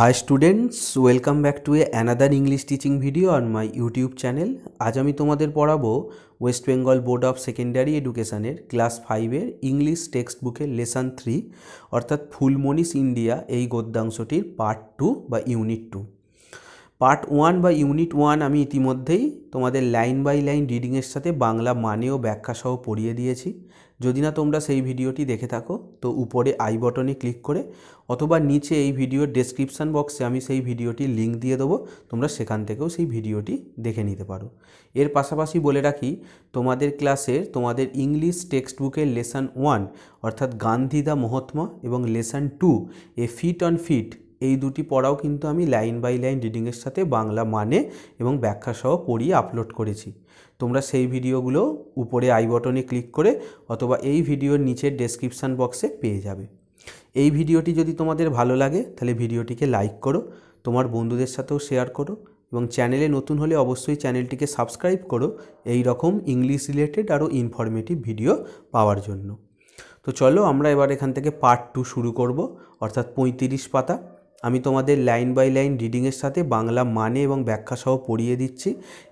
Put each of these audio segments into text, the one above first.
high students welcome back to a another English teaching video on my YouTube channel আজ আমি তোমাদের পড়াবো West Bengal board of secondary এডুকেশানের class ফাইভের ইংলিশ টেক্সট বুকের লেসন থ্রি অর্থাৎ ফুলমনিস ইন্ডিয়া এই গদ্যাংশটির পার্ট টু বা ইউনিট টু পার্ট ওয়ান বা ইউনিট ওয়ান আমি ইতিমধ্যেই তোমাদের লাইন বাই লাইন রিডিংয়ের সাথে বাংলা মানে ও ব্যাখ্যাসহ পড়িয়ে দিয়েছি যদি না তোমরা সেই ভিডিওটি দেখে থাকো তো উপরে আই বটনে ক্লিক করে অথবা নিচে এই ভিডিওর ডেসক্রিপশান বক্সে আমি সেই ভিডিওটির লিঙ্ক দিয়ে দেবো তোমরা সেখান থেকেও সেই ভিডিওটি দেখে নিতে পারো এর পাশাপাশি বলে রাখি তোমাদের ক্লাসের তোমাদের ইংলিশ টেক্সট বুকের লেসন ওয়ান অর্থাৎ গান্ধী দা মহাত্মা এবং lesson two a fit on fit এই দুটি পড়াও কিন্তু আমি লাইন বাই লাইন রিডিংয়ের সাথে বাংলা মানে এবং ব্যাখ্যাসহ পড়িয়ে আপলোড করেছি তোমরা সেই ভিডিওগুলো উপরে আই বটনে ক্লিক করে অথবা এই ভিডিওর নিচের ডেসক্রিপশান বক্সে পেয়ে যাবে এই ভিডিওটি যদি তোমাদের ভালো লাগে তাহলে ভিডিওটিকে লাইক করো তোমার বন্ধুদের সাথেও শেয়ার করো এবং চ্যানেলে নতুন হলে অবশ্যই চ্যানেলটিকে সাবস্ক্রাইব করো এই রকম ইংলিশ রিলেটেড আরও ইনফরমেটিভ ভিডিও পাওয়ার জন্য তো চলো আমরা এবার এখান থেকে পার্ট টু শুরু করব অর্থাৎ পঁয়ত্রিশ পাতা আমি তোমাদের লাইন বাই লাইন রিডিংয়ের সাথে বাংলা মানে এবং ব্যাখ্যা সহ পড়িয়ে দিচ্ছি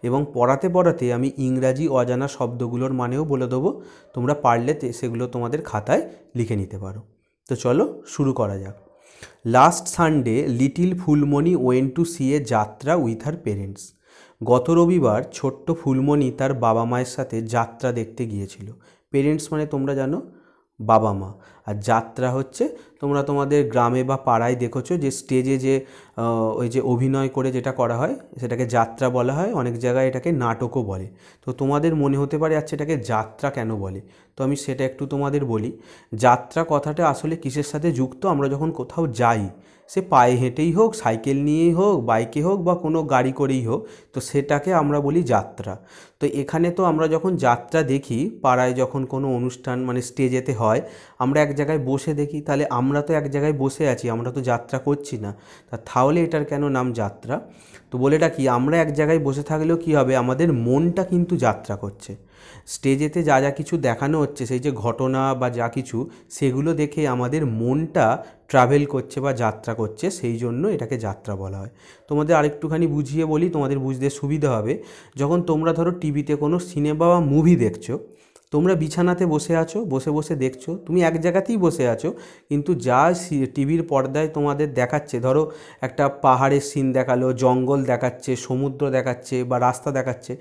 এবং পড়াতে পড়াতে আমি ইংরাজি অজানা শব্দগুলোর মানেও বলে দেবো তোমরা পারলে সেগুলো তোমাদের খাতায় লিখে নিতে পারো তো চলো শুরু করা যাক last Sunday little Phulmoni went to see a jatra with her parents গত রবিবার ছোট্ট ফুলমণি তার বাবা মায়ের সাথে যাত্রা দেখতে গিয়েছিল পেরেন্টস মানে তোমরা জানো বাবা মা আর যাত্রা হচ্ছে তোমরা তোমাদের গ্রামে বা পাড়ায় দেখেছো যে স্টেজে যে ওই যে অভিনয় করে যেটা করা হয় সেটাকে যাত্রা বলা হয় অনেক জায়গায় এটাকে নাটকও বলে তো তোমাদের মনে হতে পারে আচ্ছা এটাকে যাত্রা কেন বলে তো আমি সেটা একটু তোমাদের বলি যাত্রা কথাটা আসলে কিসের সাথে যুক্ত আমরা যখন কোথাও যাই সে পায়ে হেঁটেই হোক সাইকেল নিয়েই হোক বাইকে হোক বা কোনো গাড়ি করেই হোক তো সেটাকে আমরা বলি যাত্রা তো এখানে তো আমরা যখন যাত্রা দেখি পাড়ায় যখন কোনো অনুষ্ঠান মানে স্টেজেতে হয় আমরা এক জায়গায় বসে দেখি তাহলে আমরা তো এক জায়গায় বসে আছি আমরা তো যাত্রা করছি না তা তাহলে এটার কেন নাম যাত্রা তো বলেটা কি আমরা এক জায়গায় বসে থাকলেও কি হবে আমাদের মনটা কিন্তু যাত্রা করছে স্টেজেতে যা যা কিছু দেখানো হচ্ছে সেই যে ঘটনা বা যা কিছু সেগুলো দেখে আমাদের মনটা ট্রাভেল করছে বা যাত্রা করছে সেই জন্য এটাকে যাত্রা বলা হয় তোমাদের আরেকটুখানি বুঝিয়ে বলি তোমাদের বুঝতে সুবিধা হবে যখন তোমরা ধরো টিভিতে কোনো সিনেমা বা মুভি দেখছো তোমরা বিছানাতে বসে আছো বসে বসে দেখছো তুমি এক জায়গাতেই বসে আছো কিন্তু যা টিভির পর্দায় তোমাদের দেখাচ্ছে ধরো একটা পাহাড়ের সিন দেখালো জঙ্গল দেখাচ্ছে সমুদ্র দেখাচ্ছে বা রাস্তা দেখাচ্ছে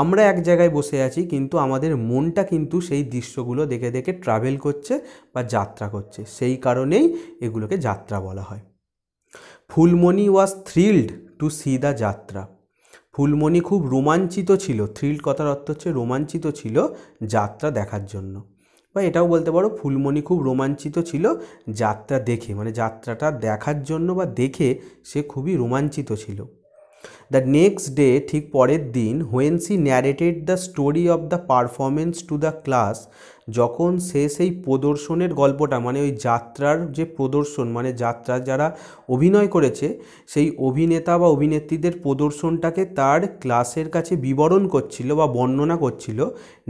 আমরা এক জায়গায় বসে আছি কিন্তু আমাদের মনটা কিন্তু সেই দৃশ্যগুলো দেখে দেখে ট্রাভেল করছে বা যাত্রা করছে সেই কারণেই এগুলোকে যাত্রা বলা হয় Phulmoni was thrilled to see the jatra Phulmoni খুব রোমাঞ্চিত ছিল থ্রিল কথার অর্থ হচ্ছে রোমাঞ্চিত ছিল যাত্রা দেখার জন্য বা এটাও বলতে পারো ফুলমণি খুব রোমাঞ্চিত ছিল যাত্রা দেখে মানে যাত্রাটা দেখার জন্য বা দেখে সে খুবই রোমাঞ্চিত ছিল দ্য নেক্সট ডে ঠিক পরের দিন when she narrated the story of the performance to the class যখন সে সেই প্রদর্শনের গল্পটা মানে ওই যাত্রার যে প্রদর্শন মানে যাত্রা যারা অভিনয় করেছে সেই অভিনেতা বা অভিনেত্রীদের প্রদর্শনটাকে তার ক্লাসের কাছে বিবরণ করছিল বা বর্ণনা করছিল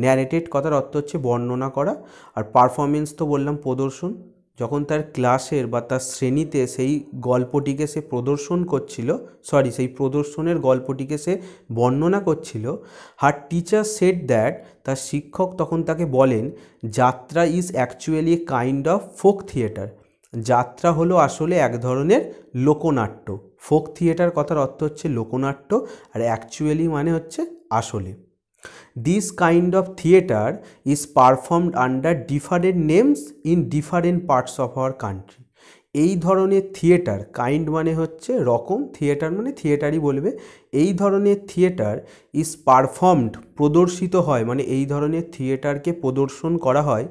ন্যারেটেড কথার অর্থ হচ্ছে বর্ণনা করা আর পারফরমেন্স তো বললাম প্রদর্শন যখন তার ক্লাসের বা তার শ্রেণীতে সেই গল্পটিকে সে প্রদর্শন করছিল সরি সেই প্রদর্শনের গল্পটিকে সে বর্ণনা করছিল হার টিচার সেট দ্যাট তার শিক্ষক তখন তাকে বলেন jatra is actually a kind of folk theatre jatra হলো আসলে এক ধরনের লোকনাট্য ফোক থিয়েটার কথার অর্থ হচ্ছে লোকনাট্য আর অ্যাকচুয়ালি মানে হচ্ছে আসলে this kind of theatre is performed under different names in different parts of our country এই ধরনের থিয়েটার কাইন্ড মানে হচ্ছে রকম থিয়েটার মানে থিয়েটারই বলবে এই ধরনের থিয়েটার ইজ পারফর্মড প্রদর্শিত হয় মানে এই ধরনের থিয়েটারকে প্রদর্শন করা হয়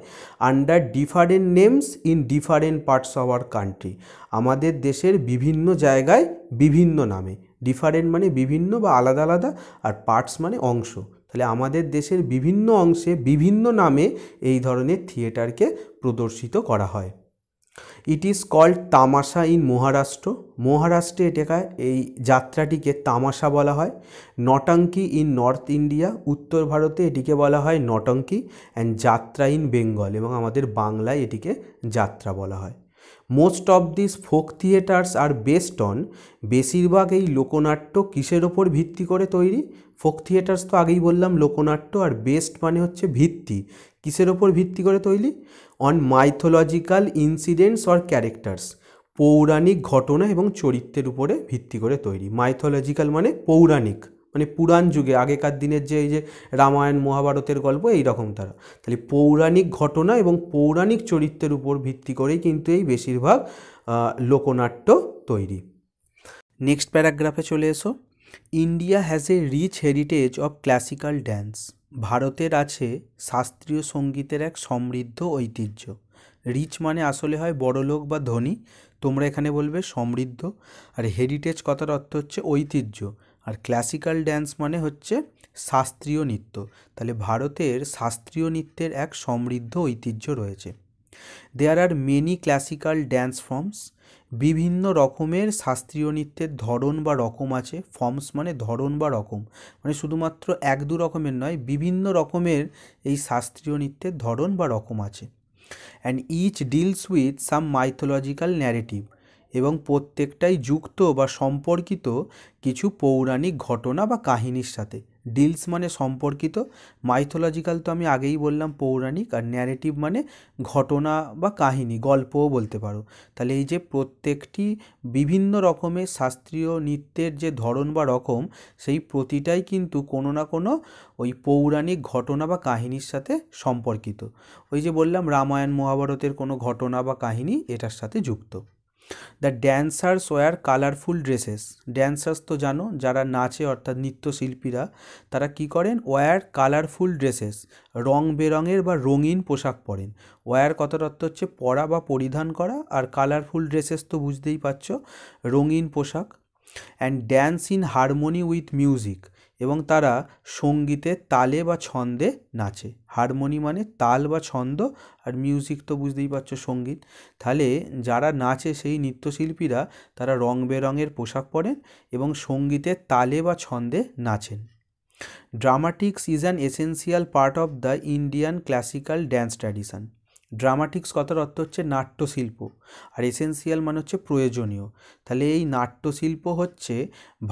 under different names in different parts of our country আমাদের দেশের বিভিন্ন জায়গায় বিভিন্ন নামে ডিফারেন্ট মানে বিভিন্ন বা আলাদা আলাদা আর পার্টস মানে অংশ তাহলে আমাদের দেশের বিভিন্ন অংশে বিভিন্ন নামে এই ধরনের থিয়েটারকে প্রদর্শিত করা হয় it is called tamasha in Maharashtra মহারাষ্ট্রে এটাকে এই যাত্রাটিকে তামাশা বলা হয় নটাঙ্কি ইন নর্থ ইন্ডিয়া উত্তর ভারতে এটিকে বলা হয় নটঙ্কি অ্যান্ড যাত্রা ইন বেঙ্গল এবং আমাদের বাংলায় এটিকে যাত্রা বলা হয় most of this folk theatres are based on বেশিরভাগ এই লোকনাট্য কিসের ওপর ভিত্তি করে তৈরি ফোক থিয়েটার্স তো আগেই বললাম লোকনাট্য আর বেস্ট মানে হচ্ছে ভিত্তি কিসের ওপর ভিত্তি করে তৈরি on mythological incidents or characters পৌরাণিক ঘটনা এবং চরিত্রের উপরে ভিত্তি করে তৈরি মাইথোলজিক্যাল মানে পৌরাণিক মানে পুরাণ যুগে আগেকার দিনের যে এই যে রামায়ণ মহাভারতের গল্প এই রকম তারা তাহলে পৌরাণিক ঘটনা এবং পৌরাণিক চরিত্রের উপর ভিত্তি করেই কিন্তু এই বেশিরভাগ লোকনাট্য তৈরি নেক্সট প্যারাগ্রাফে চলে এসো India has a rich heritage of classical dance ভারতের আছে শাস্ত্রীয় সঙ্গীতের এক সমৃদ্ধ ঐতিহ্য রিচ মানে আসলে হয় বড়লোক বা ধনী তোমরা এখানে বলবে সমৃদ্ধ আর হেরিটেজ কথার অর্থ হচ্ছে ঐতিহ্য আর ক্লাসিক্যাল ড্যান্স মানে হচ্ছে শাস্ত্রীয় নৃত্য তাহলে ভারতের শাস্ত্রীয় নৃত্যের এক সমৃদ্ধ ঐতিহ্য রয়েছে there are many classical dance forms বিভিন্ন রকমের শাস্ত্রীয় নৃত্যের ধরন বা রকম আছে ফর্মস মানে ধরন বা রকম মানে শুধুমাত্র এক দু রকমের নয় বিভিন্ন রকমের এই শাস্ত্রীয় নৃত্যের ধরন বা রকম আছে and each deals with some mythological narrative এবং প্রত্যেকটাই যুক্ত বা সম্পর্কিত কিছু পৌরাণিক ঘটনা বা কাহিনীর সাথে ডিলস মানে সম্পর্কিত মাইথোলজিক্যাল তো আমি আগেই বললাম পৌরাণিক আর ন্যারেটিভ মানে ঘটনা বা কাহিনী গল্পও বলতে পারো তাহলে এই যে প্রত্যেকটি বিভিন্ন রকমের শাস্ত্রীয় নৃত্যের যে ধরন বা রকম সেই প্রতিটাই কিন্তু কোনো না কোনো ওই পৌরাণিক ঘটনা বা কাহিনীর সাথে সম্পর্কিত ওই যে বললাম রামায়ণ মহাভারতের কোনো ঘটনা বা কাহিনী এটার সাথে যুক্ত the dancers wear colourful dresses dancers তো জানো যারা নাচে অর্থাৎ নৃত্যশিল্পীরা তারা কি করেন ওয়ার কালারফুল ড্রেসেস রং বেরঙের বা রঙিন পোশাক পরেন ওয়ার অর্থ হচ্ছে পরা বা পরিধান করা আর কালারফুল ড্রেসেস তো বুঝতেই পারছো রঙিন পোশাক and dance in harmony with music এবং তারা সঙ্গীতে তালে বা ছন্দে নাচে হারমোনি মানে তাল বা ছন্দ আর মিউজিক তো বুঝতেই পারছো সঙ্গীত তাহলে যারা নাচে সেই নৃত্যশিল্পীরা তারা রং বেরঙের পোশাক পরেন এবং সঙ্গীতে তালে বা ছন্দে নাচেন dramatics is an essential part of the Indian classical dance tradition dramatics কথার অর্থ হচ্ছে নাট্যশিল্প আর এসেন্সিয়াল মানে হচ্ছে প্রয়োজনীয় তাহলে এই নাট্যশিল্প হচ্ছে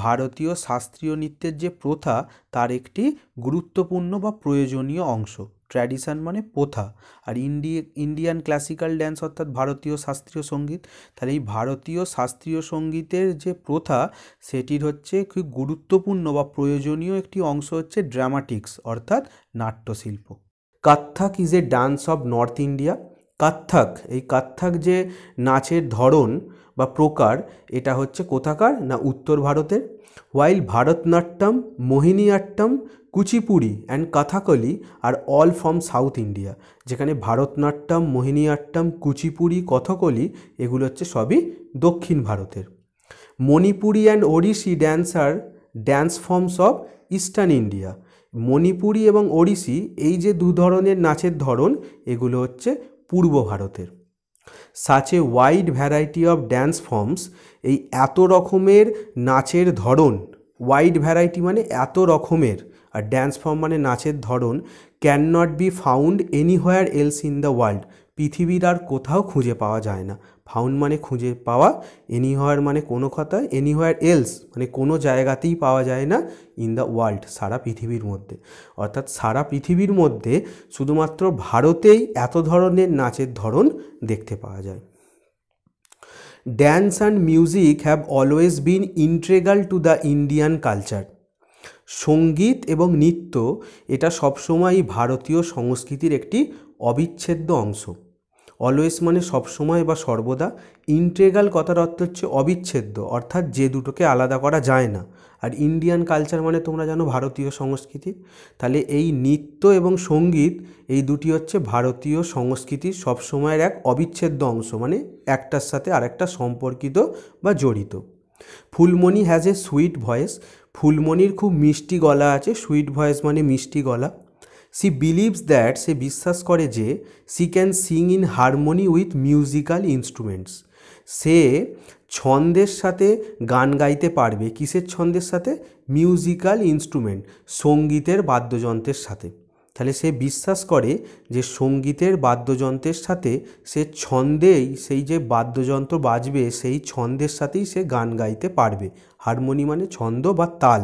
ভারতীয় শাস্ত্রীয় নৃত্যের যে প্রথা তার একটি গুরুত্বপূর্ণ বা প্রয়োজনীয় অংশ ট্র্যাডিশান মানে প্রথা আর ইন্ডি ইন্ডিয়ান ক্লাসিক্যাল ড্যান্স অর্থাৎ ভারতীয় শাস্ত্রীয় সঙ্গীত তাহলে এই ভারতীয় শাস্ত্রীয় সঙ্গীতের যে প্রথা সেটির হচ্ছে খুব গুরুত্বপূর্ণ বা প্রয়োজনীয় একটি অংশ হচ্ছে ড্রামাটিক্স অর্থাৎ নাট্যশিল্প Kathak is a dance of north India Kathak এই কাত্থাক যে নাচের ধরন বা প্রকার এটা হচ্ছে কোথাকার না উত্তর ভারতের while Bharatanatyam Attam Kuchipudi and Kathakali are all from south India যেখানে ভারতনাট্যম আট্টম কুচিপুড়ি কথকলি এগুলো হচ্ছে সবই দক্ষিণ ভারতের Manipuri and Odissi dance are dance forms of eastern India Manipuri এবং ওড়িশি এই যে দু ধরনের নাচের ধরন এগুলো হচ্ছে পূর্ব ভারতের such a wide variety of dance forms এই এত রকমের নাচের ধরন ওয়াইড ভ্যারাইটি মানে এত রকমের আর ড্যান্স ফর্ম মানে নাচের ধরন cannot be found anywhere else in the world পৃথিবীর আর কোথাও খুঁজে পাওয়া যায় না ফাউন্ড মানে খুঁজে পাওয়া এনিহোয়ার মানে কোনো কথা এনিহোয়ার এলস মানে কোনো জায়গাতেই পাওয়া যায় না ইন দ্য ওয়ার্ল্ড সারা পৃথিবীর মধ্যে অর্থাৎ সারা পৃথিবীর মধ্যে শুধুমাত্র ভারতেই এত ধরনের নাচের ধরন দেখতে পাওয়া যায় dance and music have always been integral to the Indian culture সঙ্গীত এবং নৃত্য এটা সবসময়ই ভারতীয় সংস্কৃতির একটি অবিচ্ছেদ্য অংশ অলওয়েজ মানে সবসময় বা সর্বদা ইন্ট্রেগাল কথার অর্থ হচ্ছে অবিচ্ছেদ্য অর্থাৎ যে দুটোকে আলাদা করা যায় না আর ইন্ডিয়ান কালচার মানে তোমরা জানো ভারতীয় সংস্কৃতি তাহলে এই নৃত্য এবং সঙ্গীত এই দুটি হচ্ছে ভারতীয় সংস্কৃতির সবসময়ের এক অবিচ্ছেদ্য অংশ মানে একটার সাথে আরেকটা সম্পর্কিত বা জড়িত Phulmoni has a sweet voice ফুলমণির খুব মিষ্টি গলা আছে সুইট ভয়েস মানে মিষ্টি গলা সি বিলিভস দ্যাট সে বিশ্বাস করে যে she can sing in harmony with musical instruments সে ছন্দের সাথে গান গাইতে পারবে কিসের ছন্দের সাথে মিউজিক্যাল ইনস্ট্রুমেন্ট সঙ্গীতের বাদ্যযন্ত্রের সাথে তাহলে সে বিশ্বাস করে যে সঙ্গীতের বাদ্যযন্ত্রের সাথে সে ছন্দেই সেই যে বাদ্যযন্ত্র বাজবে সেই ছন্দের সাথেই সে গান গাইতে পারবে হারমোনি মানে ছন্দ বা তাল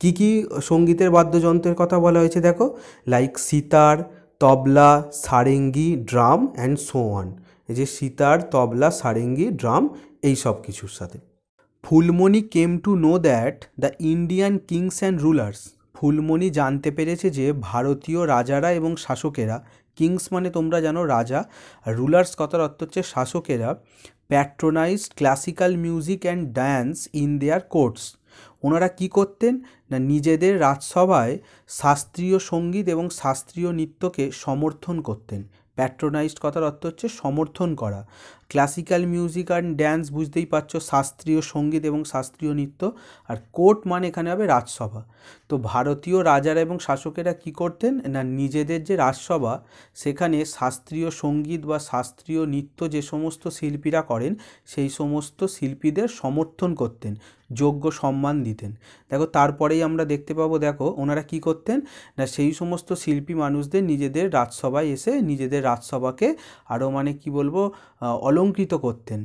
কি কি সঙ্গীতের বাদ্যযন্ত্রের কথা বলা হয়েছে দেখো like sitar tabla sarangi drum and so on এই যে সিতার তবলা সারেঙ্গি ড্রাম এই সব কিছুর সাথে Phulmoni came to know that the Indian kings and rulers Phulmoni জানতে পেরেছে যে ভারতীয় রাজারা এবং শাসকেরা কিংস মানে তোমরা জানো রাজা রুলার্স কথার অর্থ হচ্ছে শাসকেরা patronised classical music and dance in their courts ওনারা কি করতেন না নিজেদের রাজসভায় শাস্ত্রীয় সঙ্গীত এবং শাস্ত্রীয় নৃত্যকে সমর্থন করতেন প্যাট্রোনাইজড কথার অর্থ হচ্ছে সমর্থন করা ক্লাসিক্যাল মিউজিক অ্যান্ড ড্যান্স বুঝতেই পারছো শাস্ত্রীয় সঙ্গীত এবং শাস্ত্রীয় নৃত্য আর কোর্ট মানে এখানে হবে রাজসভা তো ভারতীয় রাজারা এবং শাসকেরা কি করতেন না নিজেদের যে রাজসভা সেখানে শাস্ত্রীয় সঙ্গীত বা শাস্ত্রীয় নৃত্য যে সমস্ত শিল্পীরা করেন সেই সমস্ত শিল্পীদের সমর্থন করতেন যোগ্য সম্মান দিতেন দেখো তারপরেই আমরা দেখতে পাবো দেখো ওনারা কি করতেন না সেই সমস্ত শিল্পী মানুষদের নিজেদের রাজসভায় এসে নিজেদের রাজসভাকে আরও মানে কি বলবো অলঙ্কৃত করতেন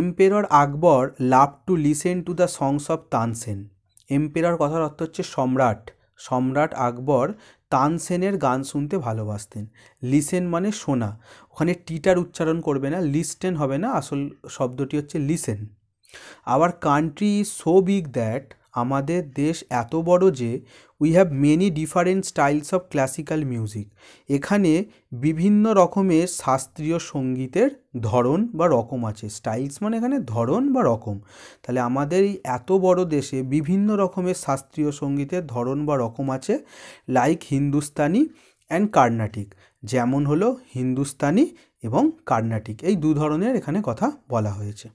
emperor Akbar love to listen to the songs of Tansen emperor কথার অর্থ হচ্ছে সম্রাট সম্রাট আকবর তানসেনের গান শুনতে ভালোবাসতেন লিসেন মানে শোনা ওখানে টিটার উচ্চারণ করবে না লিস্টেন হবে না আসল শব্দটি হচ্ছে লিসেন আবার কান্ট্রি সো বিগ দ্যাট আমাদের দেশ এত বড় যে we have many different styles of classical music এখানে বিভিন্ন রকমের শাস্ত্রীয় সঙ্গীতের ধরন বা রকম আছে স্টাইলস মানে এখানে ধরন বা রকম তাহলে আমাদের এই এত বড় দেশে বিভিন্ন রকমের শাস্ত্রীয় সঙ্গীতের ধরন বা রকম আছে লাইক হিন্দুস্তানি অ্যান্ড কার্নাটিক যেমন হলো হিন্দুস্তানি এবং কার্নাটিক এই দু ধরনের এখানে কথা বলা হয়েছে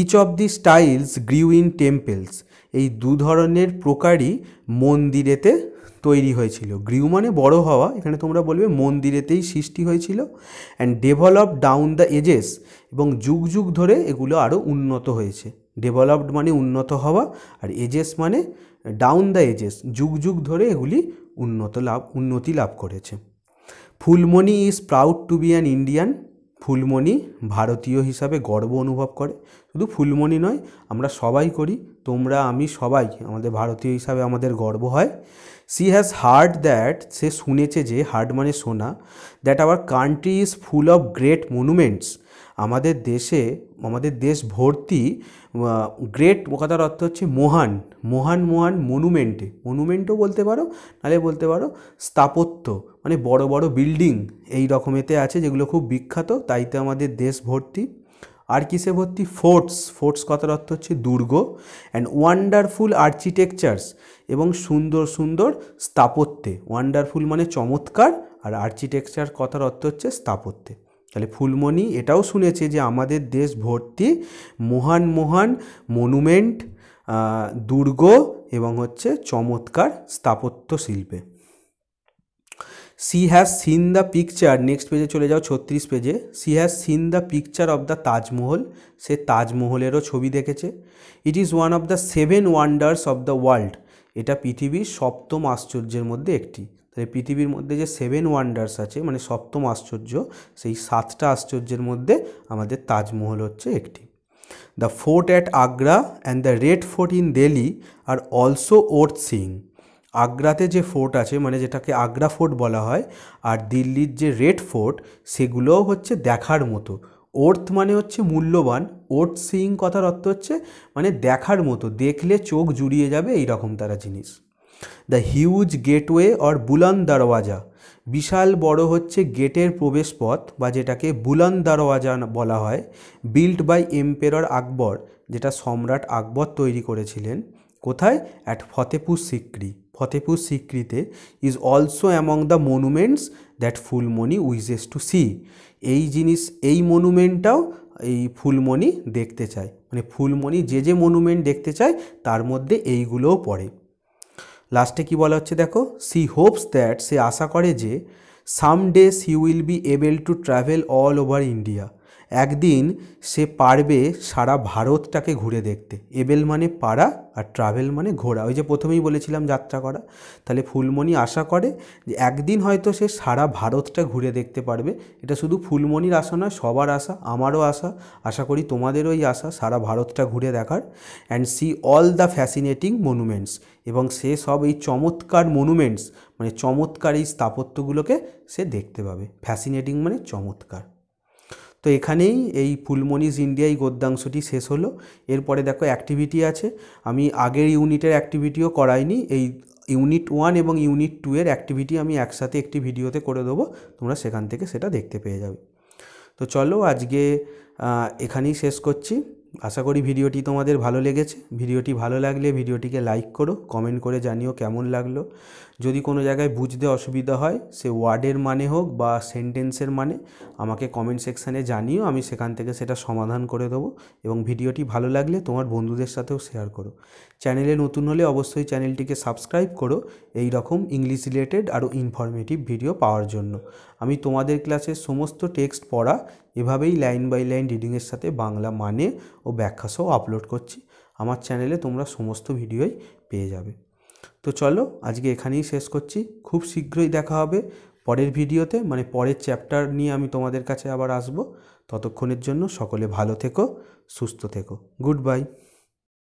each of the styles grew in temples এই দু ধরনের প্রকারই মন্দিরেতে তৈরি হয়েছিল গ্রিউ মানে বড় হওয়া এখানে তোমরা বলবে মন্দিরেতেই সৃষ্টি হয়েছিল and develop down the ages এবং যুগ যুগ ধরে এগুলো আরও উন্নত হয়েছে ডেভেলপড মানে উন্নত হওয়া আর এজেস মানে ডাউন দ্য এজেস যুগ যুগ ধরে এগুলি উন্নত লাভ উন্নতি লাভ করেছে Phulmoni is proud to be an Indian Phulmoni ভারতীয় হিসাবে গর্ব অনুভব করে শুধু ফুলমণি নয় আমরা সবাই করি তোমরা আমি সবাই আমাদের ভারতীয় হিসাবে আমাদের গর্ব হয় সি হ্যাজ হার্ড দ্যাট সে শুনেছে যে হার্ড মানে শোনা that our country is full of great monuments আমাদের দেশে আমাদের দেশ ভর্তি গ্রেট কথার অর্থ হচ্ছে মহান মহান মহান মনুমেন্টে মনুমেন্টও বলতে পারো নাহলে বলতে পারো স্থাপত্য মানে বড় বড় বিল্ডিং এই রকমেতে আছে যেগুলো খুব বিখ্যাত তাইতে আমাদের দেশ ভর্তি আর কিসে ভর্তি ফোর্টস ফোর্টস কথার অর্থ হচ্ছে দুর্গ অ্যান্ড ওয়ান্ডারফুল আর্কিটেকচার্স এবং সুন্দর সুন্দর স্থাপত্যে ওয়ান্ডারফুল মানে চমৎকার আর আর্কিটেকচার কথার অর্থ হচ্ছে স্থাপত্যে তাহলে ফুলমণি এটাও শুনেছে যে আমাদের দেশ ভর্তি মহান মহান মনুমেন্ট দুর্গ এবং হচ্ছে চমৎকার স্থাপত্য শিল্পে she has seen the picture next পেজে চলে যাও ছত্রিশ পেজে she has seen the picture of the Taj Mahal সে তাজমহলেরও ছবি দেখেছে it is one of the seven wonders of the world এটা পৃথিবীর সপ্তম আশ্চর্যের মধ্যে একটি তাহলে পৃথিবীর মধ্যে যে সেভেন ওয়ান্ডার্স আছে মানে সপ্তম আশ্চর্য সেই সাতটা আশ্চর্যের মধ্যে আমাদের তাজমহল হচ্ছে একটি the fort at Agra and the red fort in Delhi আর অলসো ওর্থ সিং আগ্রাতে যে ফোর্ট আছে মানে যেটাকে আগ্রা ফোর্ট বলা হয় আর দিল্লির যে রেড ফোর্ট সেগুলোও হচ্ছে দেখার মতো ওর্থ মানে হচ্ছে মূল্যবান ওর্থ সিং কথার অর্থ হচ্ছে মানে দেখার মতো দেখলে চোখ জুড়িয়ে যাবে এই রকম তারা জিনিস the huge gateway or Buland Darwaza বিশাল বড় হচ্ছে গেটের প্রবেশপথ বা যেটাকে বুলান দরওয়াজা বলা হয় বিল্ট বাই এম্পেরর আকবর যেটা সম্রাট আকবর তৈরি করেছিলেন কোথায় অ্যাট ফতেপুর সিক্রি ফতেপুর সিক্রিতে is also among the monuments that Fulmoni wishes to see এই জিনিস এই মনুমেন্টটাও এই ফুলমণি দেখতে চায় মানে ফুলমণি যে যে মনুমেন্ট দেখতে চায় তার মধ্যে এইগুলোও পড়ে লাস্টে কি বলা হচ্ছে দেখো সি হোপস দ্যাট সে আশা করে যে some day she will be able to travel all over India একদিন সে পারবে সারা ভারতটাকে ঘুরে দেখতে এবেল মানে পাড়া আর ট্রাভেল মানে ঘোরা ওই যে প্রথমেই বলেছিলাম যাত্রা করা তাহলে ফুলমণি আশা করে যে একদিন হয়তো সে সারা ভারতটা ঘুরে দেখতে পারবে এটা শুধু ফুলমণির আশা নয় সবার আশা আমারও আশা আশা করি তোমাদেরও এই আশা সারা ভারতটা ঘুরে দেখার and see all the fascinating monuments এবং সে সব এই চমৎকার মনুমেন্টস মানে চমৎকার এই স্থাপত্যগুলোকে সে দেখতে পাবে ফ্যাসিনেটিং মানে চমৎকার তো এখানেই এই ফুলমনিজ ইন্ডিয়াই গদ্যাংশটি শেষ হলো এরপরে দেখো অ্যাক্টিভিটি আছে আমি আগের ইউনিটের অ্যাক্টিভিটিও করাইনি এই ইউনিট ওয়ান এবং ইউনিট টু এর অ্যাক্টিভিটি আমি একসাথে একটি ভিডিওতে করে দেবো তোমরা সেখান থেকে সেটা দেখতে পেয়ে যাবে তো চলো আজকে এখানেই শেষ করছি আশা করি ভিডিওটি তোমাদের ভালো লেগেছে ভিডিওটি ভালো লাগলে ভিডিওটিকে লাইক করো কমেন্ট করে জানিও কেমন লাগলো যদি কোনো জায়গায় বুঝতে অসুবিধা হয় সে ওয়ার্ডের মানে হোক বা সেন্টেন্সের মানে আমাকে কমেন্ট সেকশানে জানিও আমি সেখান থেকে সেটা সমাধান করে দেবো এবং ভিডিওটি ভালো লাগলে তোমার বন্ধুদের সাথেও শেয়ার করো চ্যানেলে নতুন হলে অবশ্যই চ্যানেলটিকে সাবস্ক্রাইব করো এই রকম ইংলিশ রিলেটেড আরও ইনফরমেটিভ ভিডিও পাওয়ার জন্য আমি তোমাদের ক্লাসের সমস্ত টেক্সট পড়া এভাবেই লাইন বাই লাইন রিডিংয়ের সাথে বাংলা মানে ও ব্যাখ্যাসহ আপলোড করছি আমার চ্যানেলে তোমরা সমস্ত ভিডিওই পেয়ে যাবে তো চলো আজকে এখানেই শেষ করছি খুব শীঘ্রই দেখা হবে পরের ভিডিওতে মানে পরের চ্যাপ্টার নিয়ে আমি তোমাদের কাছে আবার আসব ততক্ষণের জন্য সকলে ভালো থেকো সুস্থ থেকো গুড বাই